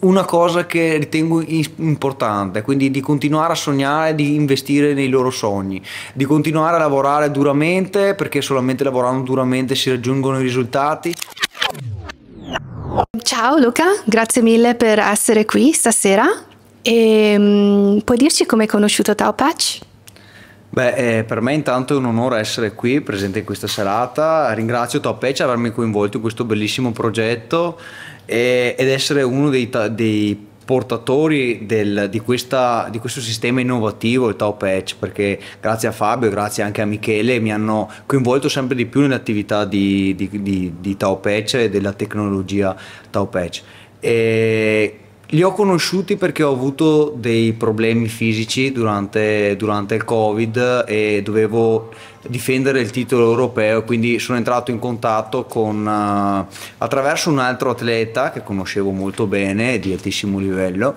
Una cosa che ritengo importante, quindi di continuare a sognare, di investire nei loro sogni, di continuare a lavorare duramente perché solamente lavorando duramente si raggiungono i risultati. Ciao Luca, grazie mille per essere qui stasera. E, um, puoi dirci come hai conosciuto Tao Patch? Beh, eh, per me intanto è un onore essere qui presente in questa serata. Ringrazio Tao Patch per avermi coinvolto in questo bellissimo progetto e, ed essere uno dei, dei portatori del, di, questa, di, questo sistema innovativo, il Top Patch, perché grazie a Fabio, e grazie anche a Michele, mi hanno coinvolto sempre di più nell'attività di, di, di, di Tau Patch e della tecnologia Tau Patch. Li ho conosciuti perché ho avuto dei problemi fisici durante, durante, il Covid e dovevo difendere il titolo europeo, quindi sono entrato in contatto con, uh, attraverso un altro atleta che conoscevo molto bene, di altissimo livello,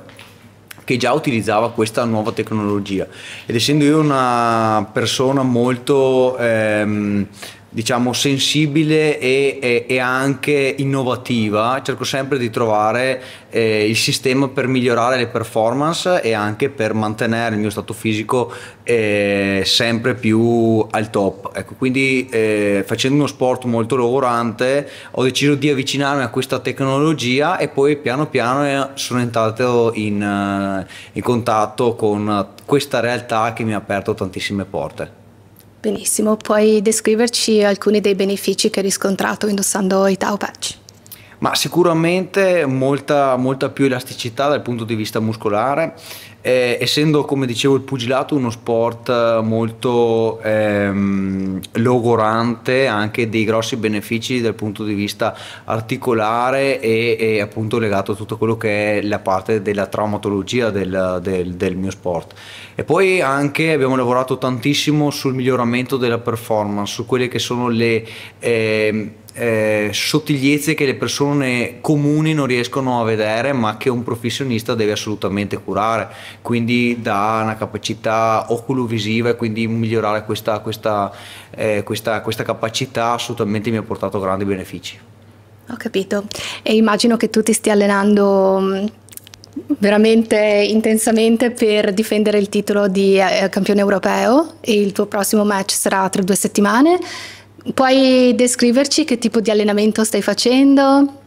che già utilizzava questa nuova tecnologia. Ed essendo io una persona molto... Ehm, diciamo sensibile e, e, e, anche innovativa cerco sempre di trovare eh, il sistema per migliorare le performance e anche per mantenere il mio stato fisico eh, sempre più al top ecco quindi eh, facendo uno sport molto lavorante ho deciso di avvicinarmi a questa tecnologia e poi piano piano eh, sono entrato in, eh, in contatto con questa realtà che mi ha aperto tantissime porte Benissimo, puoi descriverci alcuni dei benefici che hai riscontrato indossando i Tau Patch? Ma sicuramente molta, molta più elasticità dal punto di vista muscolare, eh, essendo come dicevo il pugilato uno sport eh, molto ehm, logorante anche dei grossi benefici dal punto di vista articolare e, e, appunto legato a tutto quello che è la parte della traumatologia del, del, del mio sport e poi anche abbiamo lavorato tantissimo sul miglioramento della performance su quelle che sono le eh, eh, sottigliezze che le persone comuni non riescono a vedere ma che un professionista deve assolutamente curare quindi da una capacità oculovisiva e quindi migliorare questa, questa, eh, questa, questa capacità assolutamente mi ha portato grandi benefici ho capito e immagino che tu ti stia allenando mm, veramente intensamente per difendere il titolo di eh, campione europeo e il tuo prossimo match sarà tra due settimane Puoi descriverci che tipo di allenamento stai facendo?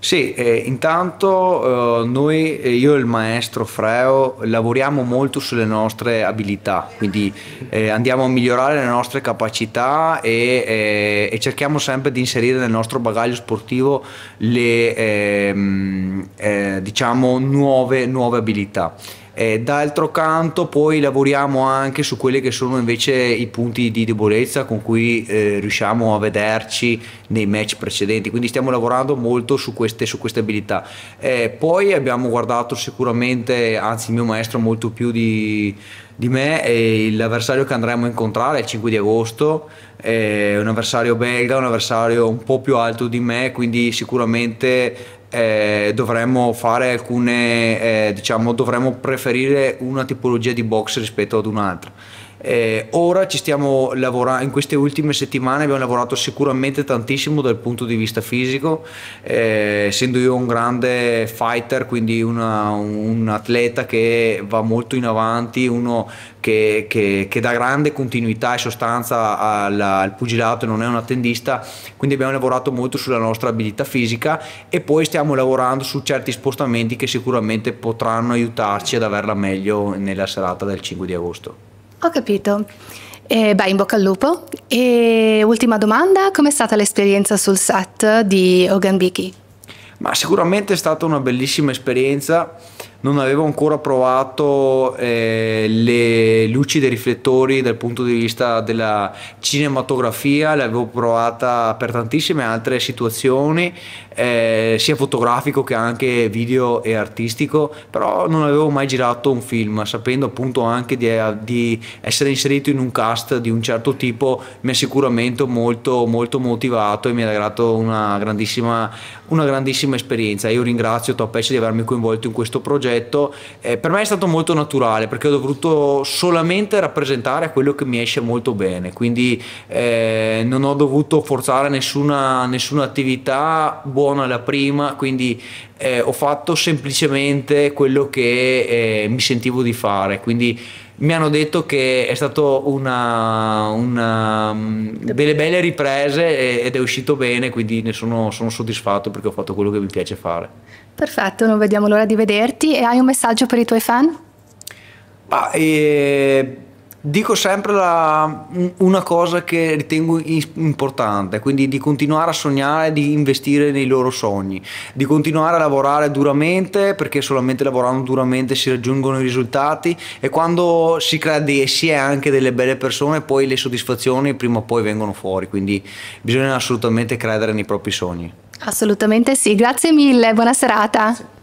Sì, eh, intanto eh, noi, eh, io e il maestro Freo, lavoriamo molto sulle nostre abilità, quindi eh, andiamo a migliorare le nostre capacità e, eh, e, cerchiamo sempre di inserire nel nostro bagaglio sportivo le ehm, eh, diciamo, nuove, nuove abilità. Eh, d'altro canto poi lavoriamo anche su quelli che sono invece i punti di debolezza con cui eh, riusciamo a vederci nei match precedenti, quindi stiamo lavorando molto su queste, su queste abilità. Eh, poi abbiamo guardato sicuramente, anzi il mio maestro molto più di, di me, e l'avversario che andremo a incontrare il 5 di agosto, è un avversario belga, un avversario un po' più alto di me, quindi sicuramente eh, dovremmo fare alcune, eh, diciamo, dovremmo preferire una tipologia di box rispetto ad un'altra. Eh, ora ci stiamo lavorando, in queste ultime settimane abbiamo lavorato sicuramente tantissimo dal punto di vista fisico, eh, essendo io un grande fighter, quindi una, un atleta che va molto in avanti, uno che, che, che dà grande continuità e sostanza al, al pugilato, non è un attendista, quindi abbiamo lavorato molto sulla nostra abilità fisica e poi stiamo lavorando su certi spostamenti che sicuramente potranno aiutarci ad averla meglio nella serata del 5 di agosto. Ho capito. Eh, beh, in bocca al lupo. E ultima domanda, com'è stata l'esperienza sul set di Oganbiki? Ma sicuramente è stata una bellissima esperienza non avevo ancora provato eh, le luci dei riflettori dal punto di vista della cinematografia, l'avevo provata per tantissime altre situazioni, eh, sia fotografico che anche video e artistico, però non avevo mai girato un film, sapendo appunto anche di, eh, di essere inserito in un cast di un certo tipo mi ha sicuramente molto, molto motivato e mi ha dato una grandissima, una grandissima esperienza. Io ringrazio Top di avermi coinvolto in questo progetto progetto, eh, per me è stato molto naturale perché ho dovuto solamente rappresentare quello che mi esce molto bene, quindi eh, non ho dovuto forzare nessuna, nessuna attività buona la prima, quindi eh, ho fatto semplicemente quello che eh, mi sentivo di fare, quindi mi hanno detto che è stato una, una mm, delle belle riprese ed è uscito bene, quindi ne sono, sono soddisfatto perché ho fatto quello che mi piace fare. Perfetto, non vediamo l'ora di vederti e hai un messaggio per i tuoi fan? Bah, eh, Dico sempre la, una cosa che ritengo importante, quindi di continuare a sognare, di investire nei loro sogni, di continuare a lavorare duramente perché solamente lavorando duramente si raggiungono i risultati e quando si crede e si è anche delle belle persone poi le soddisfazioni prima o poi vengono fuori, quindi bisogna assolutamente credere nei propri sogni. Assolutamente sì, grazie mille, buona serata. Sì.